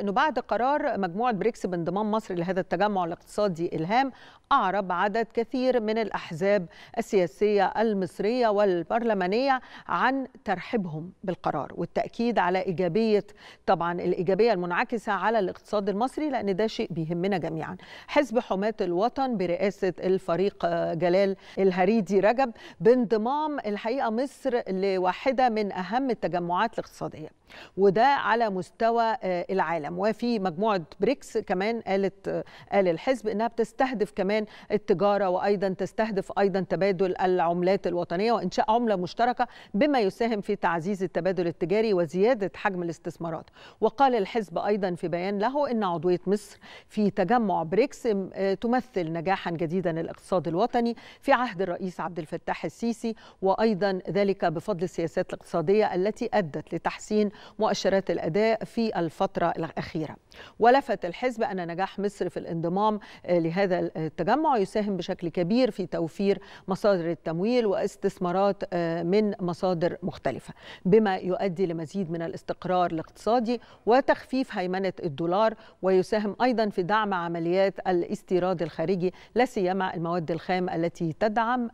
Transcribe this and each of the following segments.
انه بعد قرار مجموعه بريكس بانضمام مصر لهذا التجمع الاقتصادي الهام اعرب عدد كثير من الاحزاب السياسيه المصريه والبرلمانيه عن ترحيبهم بالقرار والتاكيد على ايجابيه طبعا الايجابيه المنعكسه على الاقتصاد المصري لان ده شيء بيهمنا جميعا. حزب حماه الوطن برئاسه الفريق آه، جلال الهريدي رجب بانضمام الحقيقه مصر لواحده من اهم التجمعات الاقتصاديه. وده على مستوى آه، العالم وفي مجموعه بريكس كمان قالت قال آه، الحزب انها بتستهدف كمان التجاره وايضا تستهدف ايضا تبادل العملات الوطنيه وانشاء عمله مشتركه بما يساهم في تعزيز التبادل التجاري وزياده حجم الاستثمارات وقال الحزب ايضا في بيان له ان عضويه مصر في تجمع بريكس آه، تمثل نجاحا جديدا للاقتصاد الوطني في عهد الرئيس عبد الفتاح السيسي وايضا ذلك بفضل السياسات الاقتصاديه التي ادت لتحسين مؤشرات الأداء في الفترة الأخيرة ولفت الحزب أن نجاح مصر في الانضمام آه، لهذا التجمع يساهم بشكل كبير في توفير مصادر التمويل واستثمارات آه، من مصادر مختلفة بما يؤدي لمزيد من الاستقرار الاقتصادي وتخفيف هيمنة الدولار ويساهم أيضا في دعم عمليات الاستيراد الخارجي لا سيما المواد الخام التي تدعم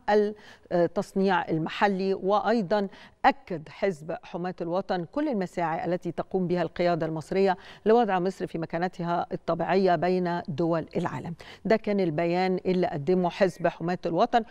التصنيع المحلي وأيضا أكد حزب حماة الوطن كل المساعي التي تقوم بها القيادة المصرية لوضع مصر في مكانتها الطبيعية بين دول العالم ده كان البيان اللي قدمه حزب حماة الوطن